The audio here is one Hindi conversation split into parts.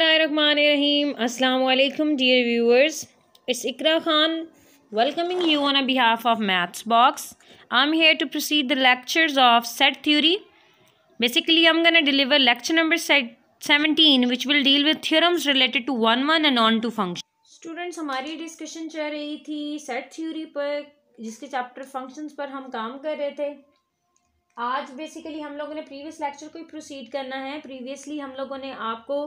बसमीम अल्लाम dear viewers it's Iqra Khan welcoming you on behalf of Maths Box I am here to proceed the lectures of set theory basically I am gonna deliver lecture number seventeen which will deal with theorems related to one one and onto function students हमारी डिस्कशन चल रही थी सेट थ्योरी पर जिसके चैप्टर फंक्शन पर हम काम कर रहे थे आज बेसिकली हम लोगों ने प्रीवियस लेक्चर को ही प्रोसीड करना है प्रीवियसली हम लोगों ने आपको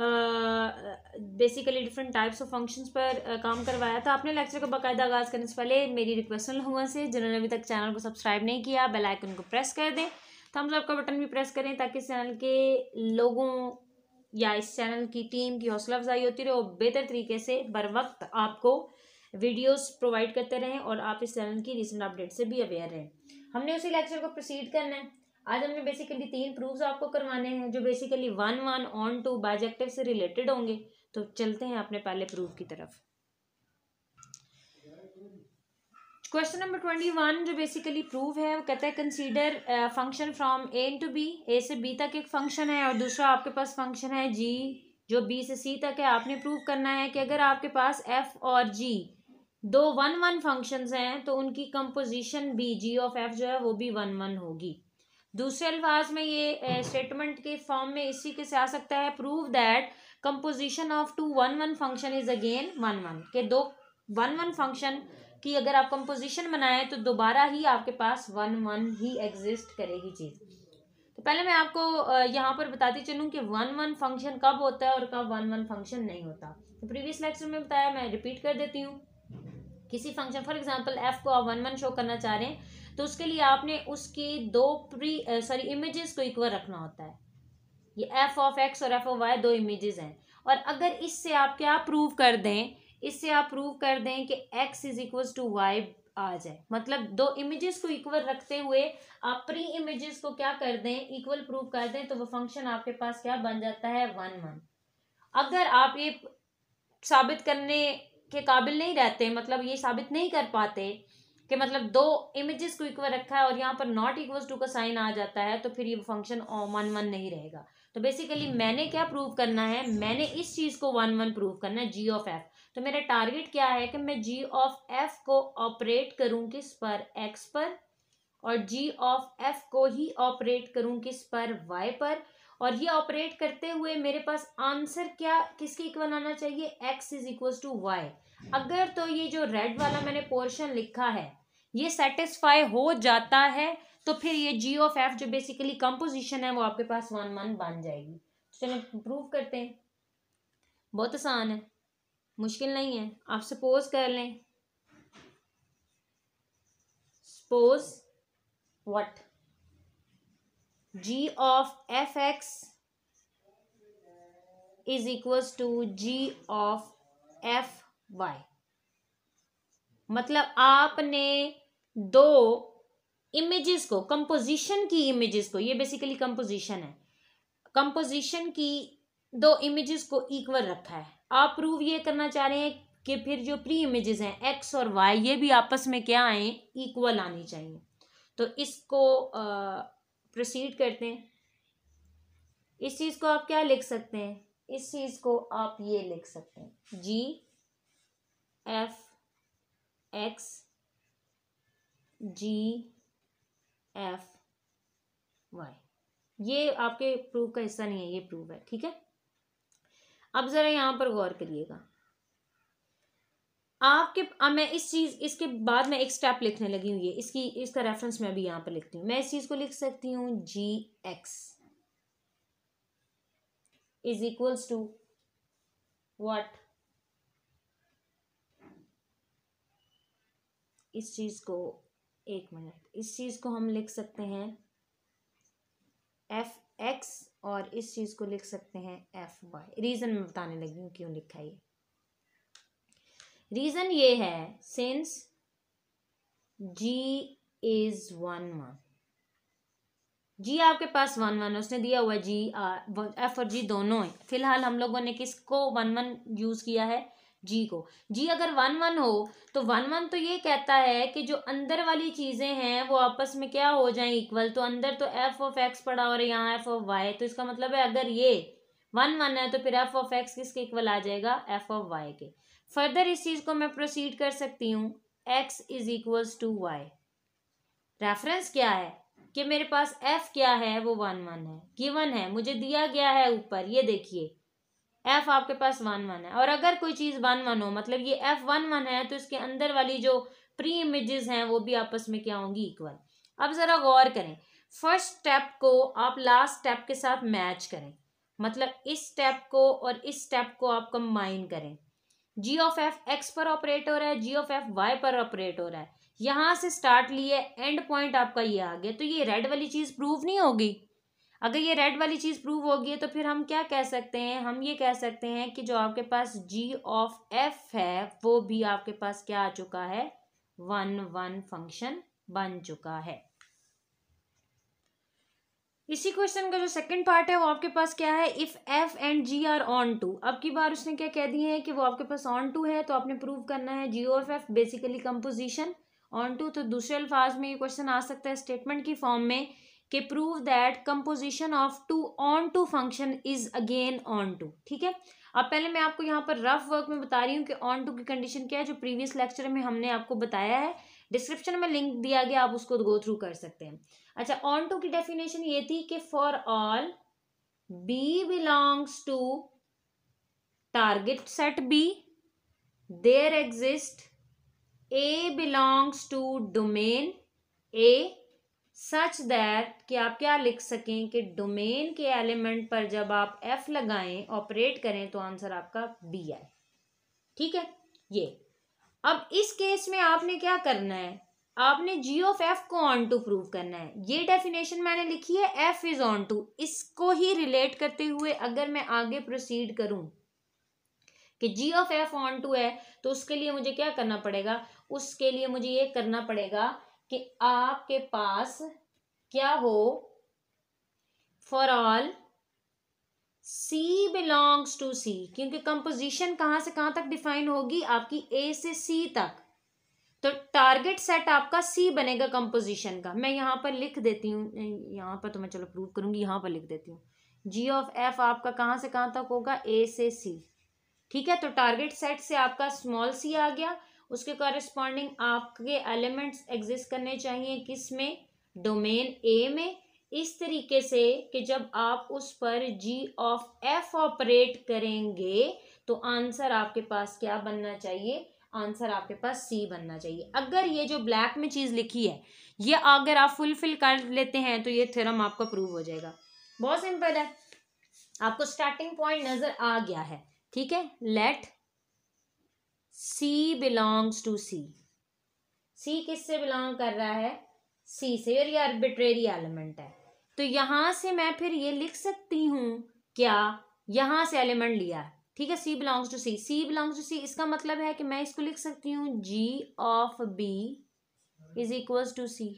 basically different types of functions पर uh, काम करवाया था आपने लेक्चर का बाकायदा आगाज़ करने से पहले मेरी रिक्वेस्ट लोगों से जिन्होंने अभी तक चैनल को सब्सक्राइब नहीं किया बेल आइकन को प्रेस कर दें थम्स अप का बटन भी प्रेस करें ताकि इस चैनल के लोगों या इस चैनल की टीम की हौसला अफजाई होती रहे और बेहतर तरीके से बर वक्त आपको वीडियोस प्रोवाइड करते रहें और आप इस चैनल की रिसेंट अपडेट से भी अवेयर रहें हमने उसी लेक्चर को प्रोसीड करना है आज हमने बेसिकली तीन प्रूफ्स आपको करवाने हैं जो basically one one onto bijective से रिलेटेड होंगे तो चलते हैं अपने पहले प्रूफ की तरफ क्वेश्चन नंबर ट्वेंटी वन जो बेसिकली प्रूफ है वो कहता है consider function from A to B A से बी तक एक फंक्शन है और दूसरा आपके पास फंक्शन है जी जो बी से सी तक है आपने प्रूव करना है कि अगर आपके पास एफ और जी दो वन वन फंक्शंस हैं तो उनकी कंपोजिशन भी जी ऑफ एफ जो है वो भी वन वन होगी दूसरे अल्फाज में ये स्टेटमेंट के फॉर्म में इसी के से आ सकता है prove that composition of two one one function is again one one के दो वन वन फंक्शन की अगर आप कंपोजिशन बनाएं तो दोबारा ही आपके पास वन वन ही एग्जिस्ट करेगी चीज़ तो पहले मैं आपको यहाँ पर बताती चलूँ कि वन वन फंक्शन कब होता है और कब वन वन फंक्शन नहीं होता तो प्रीवियस लेक्चर में बताया मैं रिपीट कर देती हूँ किसी फंक्शन फॉर एग्जाम्पल एफ को आप वन वन शो करना चाह रहे हैं तो उसके लिए आपने उसकी दो प्री सॉरी इमेजेस को इक्वल रखना होता है ये एफ ऑफ एक्स और एफ ऑफ वाई दो इमेजेस हैं और अगर इससे आप क्या प्रूव कर दें इससे आप प्रूव कर दें कि X is equal to Y आ जाए मतलब दो इमेजेस को इक्वल रखते हुए आप प्री इमेजेस को क्या कर दें इक्वल प्रूव कर दें तो वो फंक्शन आपके पास क्या बन जाता है वन वन अगर आप ये साबित करने के काबिल नहीं रहते मतलब ये साबित नहीं कर पाते कि मतलब दो इमेजेस को इक्वल रखा है और यहाँ पर नॉट इक्वल टू का साइन आ जाता है तो फिर ये फंक्शन वन वन नहीं रहेगा तो बेसिकली मैंने क्या प्रूव करना है मैंने इस चीज़ को वन वन प्रूव करना है जी ऑफ एफ तो मेरा टारगेट क्या है कि मैं जी ऑफ एफ को ऑपरेट करूँ किस पर एक्स पर और जी ऑफ एफ को ही ऑपरेट करूँ किस पर वाई पर और ये ऑपरेट करते हुए मेरे पास आंसर क्या किसके इक्वल आना चाहिए X is equal to Y अगर तो ये जो रेड वाला मैंने पोर्शन लिखा है ये सेटिस्फाई हो जाता है तो फिर ये जी ऑफ एफ जो बेसिकली कंपोजिशन है वो आपके पास वन वन बन जाएगी तो चलो प्रूव करते हैं बहुत आसान है मुश्किल नहीं है आप सपोज कर लें suppose what g of f x is equal to g of f y मतलब आपने दो इमेजेस को कंपोजिशन की इमेजेस को ये बेसिकली कंपोजिशन है कंपोजिशन की दो इमेजेस को इक्वल रखा है आप प्रूव ये करना चाह रहे हैं कि फिर जो प्री इमेजेस हैं एक्स और वाई ये भी आपस में क्या आए इक्वल आनी चाहिए तो इसको प्रोसीड करते हैं इस चीज़ को आप क्या लिख सकते हैं इस चीज़ को आप ये लिख सकते हैं g f x g f y ये आपके प्रूफ का हिस्सा नहीं है ये प्रूफ है ठीक है अब ज़रा यहां पर गौर करिएगा आपके अब मैं इस चीज़ इसके बाद मैं एक स्टेप लिखने लगी हूँ ये इसकी इसका रेफरेंस मैं अभी यहां पर लिखती हूँ मैं इस चीज़ को लिख सकती हूँ g x is equals to what इस चीज़ को एक मिनट इस चीज़ को हम लिख सकते हैं एफ एक्स और इस चीज़ को लिख सकते हैं एफ वाई रीज़न मैं बताने लगी हूँ क्यों लिखा ये रीज़न ये है since g is one one g आपके पास वन वन उसने दिया हुआ जी एफ और जी दोनों फिलहाल हम लोगों ने किसको वन वन यूज़ किया है जी को जी अगर वन वन हो तो वन वन तो ये कहता है कि जो अंदर वाली चीज़ें हैं वो आपस में क्या हो जाए इक्वल तो अंदर तो एफ ऑफ एक्स पड़ा और यहाँ एफ ऑफ वाई तो इसका मतलब है अगर ये वन वन है तो फिर एफ ऑफ एक्स किसके इक्वल आ जाएगा एफ ऑफ वाई के फर्दर इस चीज़ को मैं प्रोसीड कर सकती हूँ x is equal to y reference क्या है कि मेरे पास एफ क्या है वो वन वन है गिवन है मुझे दिया गया है ऊपर ये देखिए एफ आपके पास वन वन है और अगर कोई चीज़ वन वन हो मतलब ये एफ वन वन है तो इसके अंदर वाली जो प्री इमेजेस हैं वो भी आपस में क्या होंगी इक्वल अब ज़रा गौर करें फर्स्ट स्टेप को आप लास्ट स्टेप के साथ मैच करें मतलब इस स्टेप को और इस स्टेप को आप कंबाइन करें जी ऑफ एफ एक्स पर ऑपरेट हो रहा है जी ऑफ एफ वाई पर ऑपरेट हो रहा है यहाँ से स्टार्ट लिए एंड पॉइंट आपका ये आ गया तो ये रेड वाली चीज़ प्रूव नहीं होगी अगर ये रेड वाली चीज़ प्रूव होगी तो फिर हम क्या कह सकते हैं हम ये कह सकते हैं कि जो आपके पास जी ऑफ एफ है वो भी आपके पास क्या आ चुका है वन वन फंक्शन बन चुका है इसी क्वेश्चन का जो सेकंड पार्ट है वो आपके पास क्या है if f and g are onto अब की बार उसने क्या कह दिए हैं कि वो आपके पास ऑन टू है तो आपने प्रूव करना है g of f basically composition onto तो दूसरे अल्फाज में ये क्वेश्चन आ सकता है स्टेटमेंट की फॉर्म में के prove that composition of two onto function is again onto ठीक है अब पहले मैं आपको यहाँ पर रफ वर्क में बता रही हूँ कि ऑन टू की कंडीशन क्या है जो प्रीवियस लेक्चर में हमने आपको बताया है डिस्क्रिप्शन में लिंक दिया गया आप उसको गो थ्रू कर सकते हैं अच्छा ऑन टू की डेफिनेशन ये थी कि for all b belongs to target set b there exist a belongs to domain a such that कि आप क्या लिख सकें कि डोमेन के एलिमेंट पर जब आप एफ लगाएं ऑपरेट करें तो आंसर आपका बी आए ठीक है ये अब इस केस में आपने क्या करना है आपने जी ऑफ एफ को ऑन टू प्रूव करना है ये डेफिनेशन मैंने लिखी है एफ इज ऑन टू इसको ही रिलेट करते हुए अगर मैं आगे प्रोसीड करूं कि g of f onto है तो उसके लिए मुझे क्या करना पड़ेगा उसके लिए मुझे ये करना पड़ेगा कि आपके पास क्या हो for all c belongs to c क्योंकि कंपोजिशन कहां से कहां तक डिफाइन होगी आपकी ए से सी तक तो टारगेट सेट आपका सी बनेगा कंपोजिशन का मैं यहां पर लिख देती हूँ यहां पर तो मैं चलो प्रूव करूंगी यहां पर लिख देती हूँ जी ऑफ एफ आपका कहां से कहां तक होगा ए से सी ठीक है तो टारगेट सेट से आपका स्मॉल सी आ गया उसके कॉरेस्पॉन्डिंग आपके एलिमेंट्स एग्जिस्ट करने चाहिए किस में डोमेन ए में इस तरीके से कि जब आप उस पर जी ऑफ एफ ऑपरेट करेंगे तो आंसर आपके पास क्या बनना चाहिए आंसर आपके पास सी बनना चाहिए अगर ये जो ब्लैक में चीज़ लिखी है ये अगर आप फुलफिल कर लेते हैं तो ये थ्योरम आपका प्रूव हो जाएगा बहुत सिंपल है आपको स्टार्टिंग पॉइंट नज़र आ गया है ठीक है let c belongs to c c किस से बिलोंग कर रहा है सी से और ये आर्बिट्रेरी एलिमेंट है तो यहां से मैं फिर ये लिख सकती हूँ क्या यहां से एलिमेंट लिया ठीक है c belongs to c c belongs to c इसका मतलब है कि मैं इसको लिख सकती हूँ g of b is equals to c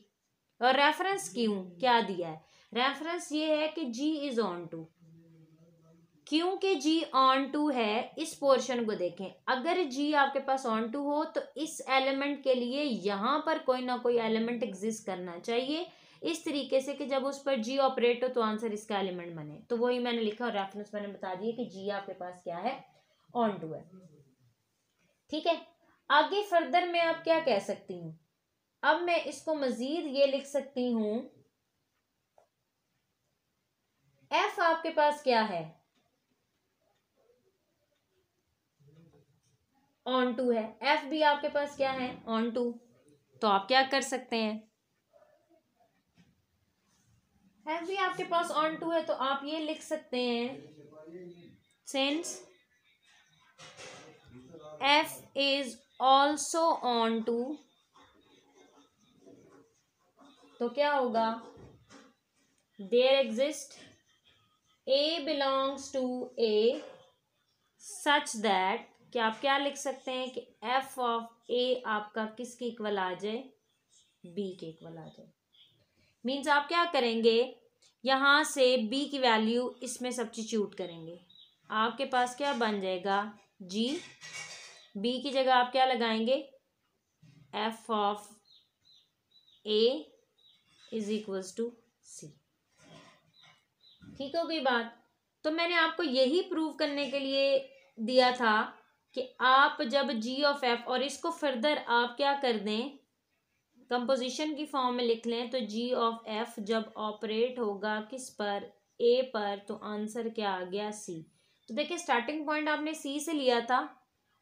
और रेफरेंस क्यों क्या दिया है रेफरेंस ये है कि जी इज ऑन टू क्योंकि जी ऑन टू है इस पोर्शन को देखें अगर जी आपके पास ऑन टू हो तो इस एलिमेंट के लिए यहाँ पर कोई ना कोई एलिमेंट एग्जिस्ट करना चाहिए इस तरीके से कि जब उस पर जी ऑपरेट हो तो आंसर इसका एलिमेंट बने तो वही मैंने लिखा और रेफरेंस मैंने बता दिया कि जी आपके पास क्या है ऑन टू है ठीक है आगे फर्दर मैं आप क्या कह सकती हूँ अब मैं इसको मजीद ये लिख सकती हूँ एफ आपके पास क्या है ऑन टू है एफ भी आपके पास क्या है ऑन टू तो आप क्या कर सकते हैं एफ भी आपके पास ऑन टू है तो आप ये लिख सकते हैं since f is also onto तो क्या होगा there exist a belongs to a such that कि आप क्या लिख सकते हैं कि एफ ऑफ ए आपका किसके इक्वल आ जाए बी के इक्वल आ जाए मीन्स आप क्या करेंगे यहाँ से बी की वैल्यू इसमें सब्सिट्यूट करेंगे आपके पास क्या बन जाएगा जी बी की जगह आप क्या लगाएंगे f of a is equals to c ठीक हो गई बात तो मैंने आपको यही प्रूव करने के लिए दिया था कि आप जब जी ऑफ एफ और इसको फर्दर आप क्या कर दें कंपोजिशन की फॉर्म में लिख लें तो जी ऑफ एफ जब ऑपरेट होगा किस पर ए पर तो आंसर क्या आ गया सी तो देखिए स्टार्टिंग पॉइंट आपने सी से लिया था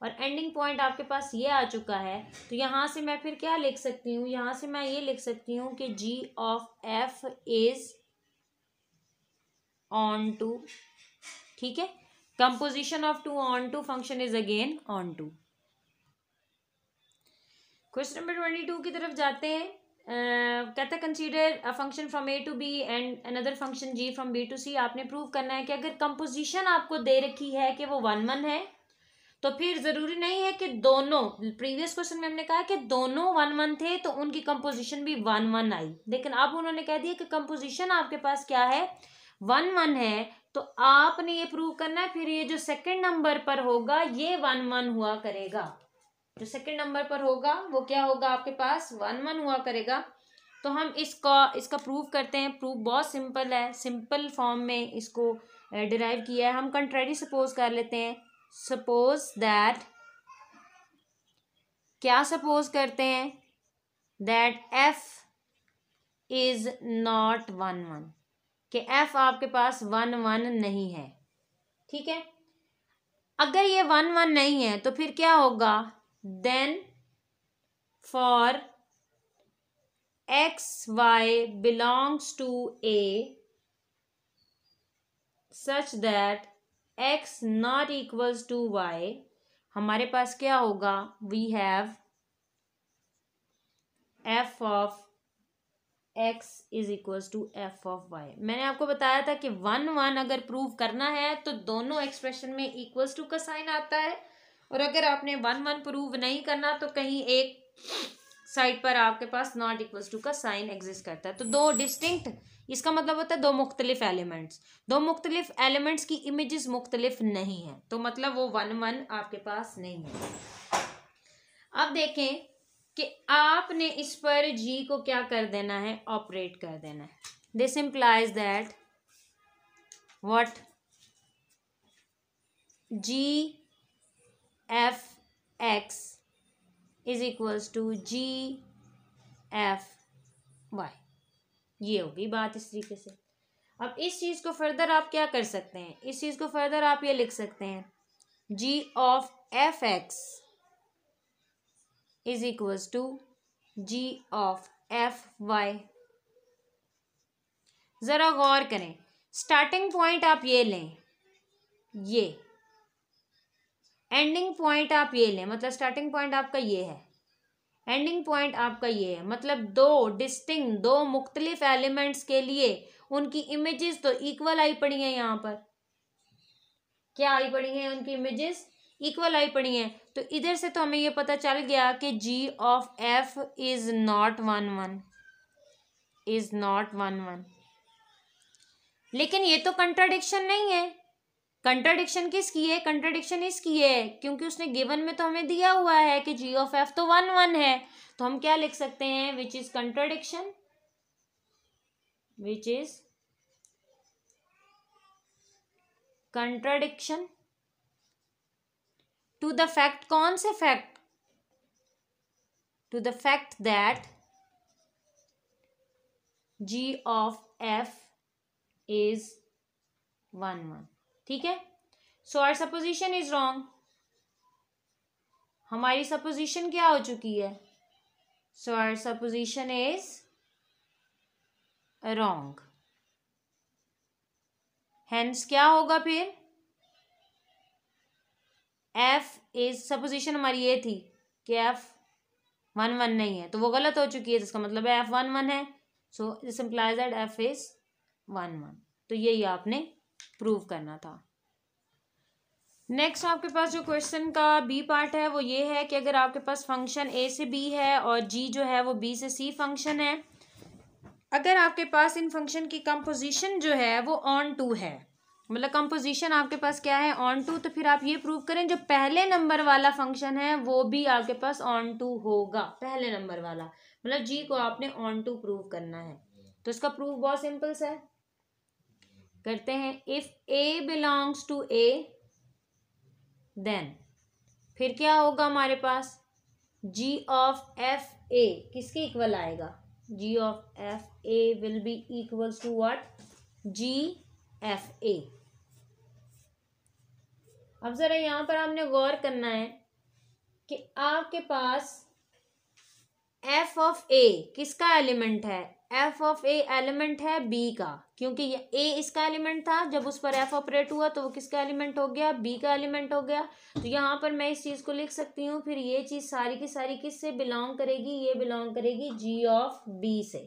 और एंडिंग पॉइंट आपके पास ये आ चुका है तो यहाँ से मैं फिर क्या लिख सकती हूँ यहाँ से मैं ये लिख सकती हूँ कि g of f is onto ठीक है composition of two onto function is again onto question number twenty two की तरफ जाते हैं कहते कहता है consider a function from A to b and another function g from b to c आपने प्रूव करना है कि अगर कंपोजिशन आपको दे रखी है कि वो वन वन है तो फिर ज़रूरी नहीं है कि दोनों प्रीवियस क्वेश्चन में हमने कहा कि दोनों वन वन थे तो उनकी कंपोजिशन भी वन वन आई लेकिन अब उन्होंने कह दिया कि कंपोजिशन आपके पास क्या है वन वन है तो आपने ये प्रूव करना है फिर ये जो सेकंड नंबर पर होगा ये वन वन हुआ करेगा जो सेकंड नंबर पर होगा वो क्या होगा आपके पास वन वन हुआ करेगा तो हम इसका इसका प्रूव करते हैं प्रूफ बहुत सिंपल है सिंपल फॉर्म में इसको डिराइव eh, किया है हम कंट्रेरी सपोज कर लेते हैं सपोज दैट क्या सपोज करते हैं that f is not one one कि एफ आपके पास वन वन नहीं है ठीक है अगर ये वन वन नहीं है तो फिर क्या होगा then for x y belongs to a such that x not equals to y हमारे पास क्या होगा we have f of x is equal to f of y मैंने आपको बताया था कि वन वन अगर प्रूव करना है तो दोनों एक्सप्रेशन में इक्वल्स टू का साइन आता है और अगर आपने वन वन प्रूव नहीं करना तो कहीं एक साइड पर आपके पास नॉट इक्वल्स टू का साइन एग्जिस्ट करता है तो दो डिस्टिंक्ट इसका मतलब होता है दो मुख्तलिफ एलिमेंट्स दो मुख्तलिफ एलिमेंट्स की इमेजेस मुख्तलिफ नहीं है तो मतलब वो वन वन आपके पास नहीं है अब देखें कि आपने इस पर जी को क्या कर देना है ऑपरेट कर देना है this implies that what g f x is equals to g f y ये होगी बात इस तरीके से अब इस चीज़ को फर्दर आप क्या कर सकते हैं इस चीज़ को फर्दर आप ये लिख सकते हैं g of f x is equals to g of f y ज़रा गौर करें स्टार्टिंग पॉइंट आप ये लें ये एंडिंग पॉइंट आप ये लें मतलब स्टार्टिंग पॉइंट आपका ये है एंडिंग पॉइंट आपका ये है मतलब दो डिस्टिंग दो मुख्तलिफ एलिमेंट्स के लिए उनकी इमेजेस तो इक्वल आई पड़ी हैं यहाँ पर क्या आई पड़ी हैं उनकी इमेजेस इक्वल आई पड़ी हैं तो इधर से तो हमें ये पता चल गया कि g of f is not one one is not one one लेकिन ये तो कंट्राडिक्शन नहीं है कंट्राडिक्शन किसकी है कंट्राडिक्शन इसकी है क्योंकि उसने गिवन में तो हमें दिया हुआ है कि जी ऑफ एफ तो वन वन है तो हम क्या लिख सकते हैं which is contradiction which is contradiction to the fact कौन से fact to the fact that g of f is one one ठीक है so our supposition is wrong हमारी सपोजिशन क्या हो चुकी है so our supposition is wrong hence क्या होगा फिर एफ इज सपोजिशन हमारी ये थी कि एफ वन वन नहीं है तो वो गलत हो चुकी है जिसका तो मतलब एफ वन वन है so this implies that f is one one तो यही आपने प्रूव करना था नेक्स्ट आपके पास जो क्वेश्चन का बी पार्ट है वो ये है कि अगर आपके पास फंक्शन ए से बी है और जी जो है वो बी से सी फंक्शन है अगर आपके पास इन फंक्शन की कंपोजिशन जो है वो ऑन टू है मतलब कंपोजिशन आपके पास क्या है ऑन टू तो फिर आप ये प्रूव करें जो पहले नंबर वाला फंक्शन है वो भी आपके पास ऑन टू होगा पहले नंबर वाला मतलब जी को आपने ऑन टू प्रूव करना है तो इसका प्रूफ बहुत सिंपल सा है करते हैं if a belongs to a then फिर क्या होगा हमारे पास जी ऑफ एफ ए किसके इक्वल आएगा g of f a will be equal to what g f a अब ज़रा यहाँ पर आपने गौर करना है कि आपके पास एफ ऑफ ए किसका एलिमेंट है एफ ऑफ ए एलिमेंट है बी का क्योंकि ये ए इसका एलिमेंट था जब उस पर एफ ऑपरेट हुआ तो वो किसका एलिमेंट हो गया बी का एलिमेंट हो गया तो यहाँ पर मैं इस चीज़ को लिख सकती हूँ फिर ये चीज़ सारी की सारी किस से बिलोंग करेगी ये बिलोंग करेगी जी ऑफ बी से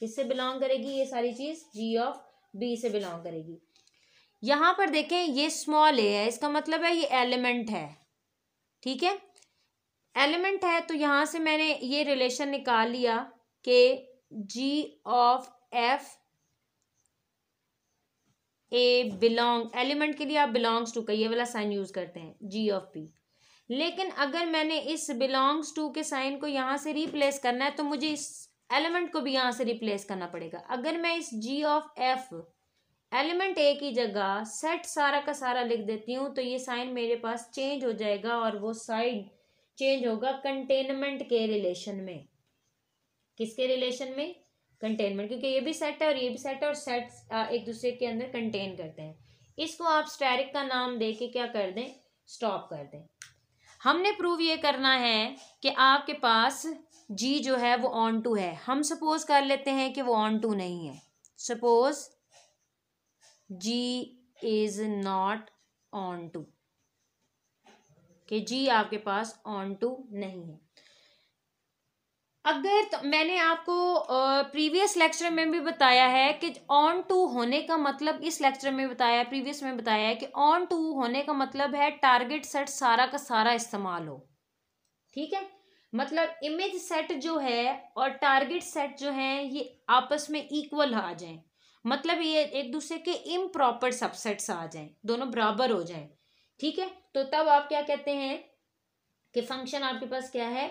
किससे बिलोंग करेगी ये सारी चीज़ जी ऑफ बी से बिलोंग करेगी यहाँ पर देखें ये स्मॉल ए है इसका मतलब है ये एलिमेंट है ठीक है एलिमेंट है तो यहाँ से मैंने ये रिलेशन निकाल लिया कि g of f a belong element के लिए आप बिलोंग्स टू का ये वाला साइन यूज़ करते हैं जी ऑफ पी लेकिन अगर मैंने इस बिलोंग्स टू के साइन को यहाँ से रिप्लेस करना है तो मुझे इस एलिमेंट को भी यहाँ से रिप्लेस करना पड़ेगा अगर मैं इस g of f element a की जगह सेट सारा का सारा लिख देती हूँ तो ये साइन मेरे पास चेंज हो जाएगा और वो साइड चेंज होगा कंटेनमेंट के रिलेशन में किसके रिलेशन में कंटेनमेंट क्योंकि ये भी सेट है और ये भी सेट है और सेट एक दूसरे के अंदर कंटेन करते हैं इसको आप स्टेरिक का नाम दे के क्या कर दें स्टॉप कर दें हमने प्रूव ये करना है कि आपके पास जी जो है वो ऑन टू है हम सपोज कर लेते हैं कि वो ऑन टू नहीं है suppose ji is not on to कि जी आपके पास ऑन टू नहीं है अगर तो मैंने आपको प्रीवियस लेक्चर में भी बताया है कि ऑन टू होने का मतलब इस लेक्चर में बताया प्रीवियस में बताया है कि ऑन टू होने का मतलब है टारगेट सेट सारा का सारा इस्तेमाल हो ठीक है मतलब इमेज सेट जो है और टारगेट सेट जो है ये आपस में इक्वल आ जाए मतलब ये एक दूसरे के इम्प्रॉपर सबसेट्स आ जाए दोनों बराबर हो जाए ठीक है तो तब आप क्या कहते हैं कि फंक्शन आपके पास क्या है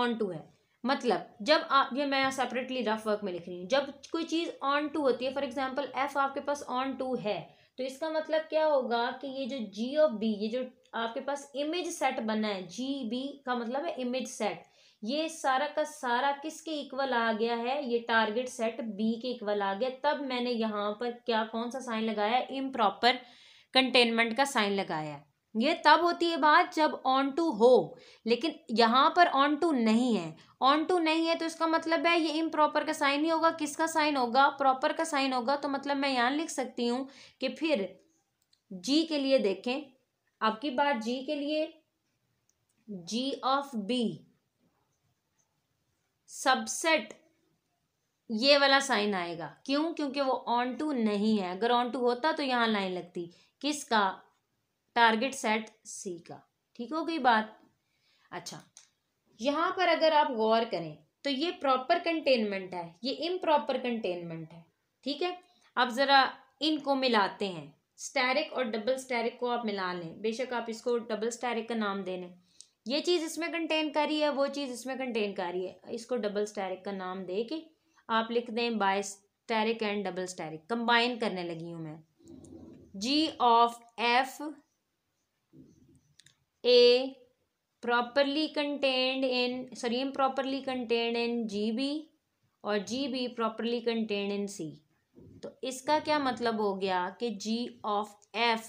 ऑन टू है मतलब जब आप ये मैं सेपरेटली रफ वर्क में लिख रही हूँ जब कोई चीज़ ऑन टू होती है फॉर एग्जांपल एफ आपके पास ऑन टू है तो इसका मतलब क्या होगा कि ये जो जी ऑफ बी ये जो आपके पास इमेज सेट बना है जी बी का मतलब है इमेज सेट ये सारा का सारा किसके इक्वल आ गया है ये टारगेट सेट बी के इक्वल आ गया तब मैंने यहाँ पर क्या कौन सा साइन लगाया इम प्रॉपर कंटेनमेंट का साइन लगाया ये तब होती है बात जब ऑन टू हो लेकिन यहाँ पर ऑन टू नहीं है ऑन टू नहीं है तो इसका मतलब है ये इम प्रॉपर का साइन ही होगा किसका साइन होगा प्रॉपर का साइन होगा तो मतलब मैं यहाँ लिख सकती हूँ कि फिर जी के लिए देखें आपकी बात जी के लिए जी ऑफ बी सबसेट ये वाला साइन आएगा क्यों क्योंकि वो ऑन टू नहीं है अगर ऑन टू होता तो यहाँ लाइन लगती किसका टारगेट सेट सी का ठीक हो गई बात अच्छा यहाँ पर अगर आप गौर करें तो ये प्रॉपर कंटेनमेंट है ये इम प्रॉपर कंटेनमेंट है ठीक है अब ज़रा इनको मिलाते हैं स्टैरिक और डबल स्टैरिक को आप मिला लें बेशक आप इसको डबल स्टैरिक का नाम दे लें ये चीज़ इसमें कंटेन रही है वो चीज़ इसमें कंटेन रही है इसको डबल स्टैरिक का नाम दे के आप लिख दें by asterisk and double asterisk combine करने लगी हूँ मैं जी of f a properly contained in sorry properly contained in g b और g b properly contained in c तो इसका क्या मतलब हो गया कि जी ऑफ एफ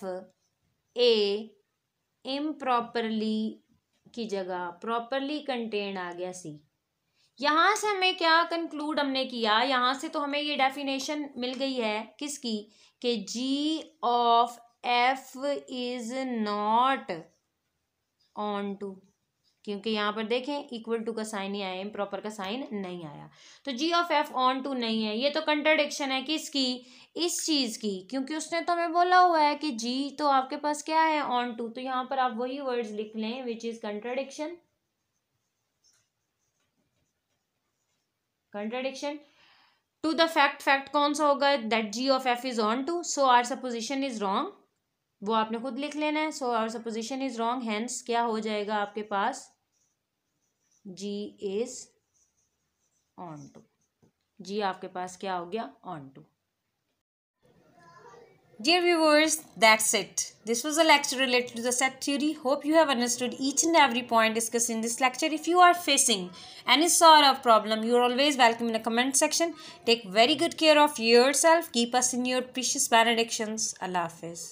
ए इम प्रॉपरली की जगह प्रॉपरली कंटेन आ गया सी यहाँ से हमें क्या कंक्लूड हमने किया यहाँ से तो हमें ये डेफिनेशन मिल गई है किसकी कि g of f is not onto क्योंकि यहाँ पर देखें इक्वल टू का साइन ही आया प्रॉपर का साइन नहीं आया तो g of f onto नहीं है ये तो कंट्राडिक्शन है किसकी इस चीज़ की क्योंकि उसने तो हमें बोला हुआ है कि जी तो आपके पास क्या है ऑन टू तो यहाँ पर आप वही वर्ड्स लिख लें which is contradiction contradiction to the fact fact कौन सा होगा that g of f is onto so our supposition is wrong वो आपने खुद लिख लेना है so our supposition is wrong hence क्या हो जाएगा आपके पास g is onto g आपके पास क्या हो गया onto Dear viewers, that's it. This was a lecture related to the set theory. Hope you have understood each and every point discussed in this lecture. If you are facing any sort of problem, you are always welcome in the comment section. Take very good care of yourself. Keep us in your precious benedictions. Allah Hafiz.